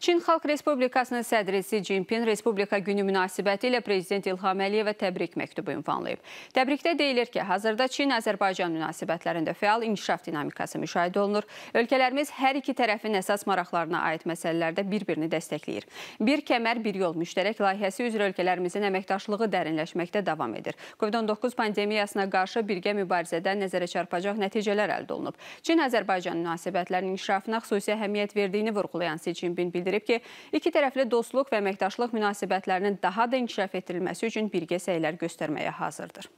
Çin Xalq Respublikasının sədri Si Jinping Respublika günü münasibəti ilə Prezident İlham Əliyevə təbrik məktubu ünvanlayıb. Təbrikdə deyilir ki, hazırda Çin-Azərbaycan münasibətlərində fəal inkişaf dinamikası müşahidə olunur. Ölkələrimiz hər iki tərəfin əsas maraqlarına aid məsələlərdə bir-birini dəstəkləyir. Bir kəmər, bir yol müştərək layihəsi üzrə ölkələrimizin əməkdaşlığı dərinləşməkdə davam edir. COVID-19 pandemiyasına qarşı birgə mübarizədə nəzərə çarpacaq nəticələr əldə olunub. Çin-Azərbaycan münasibətlərinin inkişafına xüsusi əhəmiyyət verdiyini vurğulayan Si Jinping bildirib bildirib ki, iki tərəfli dostluq və əməkdaşlıq münasibətlərinin daha da inkişaf etdirilməsi üçün birgə səylər göstərməyə hazırdır.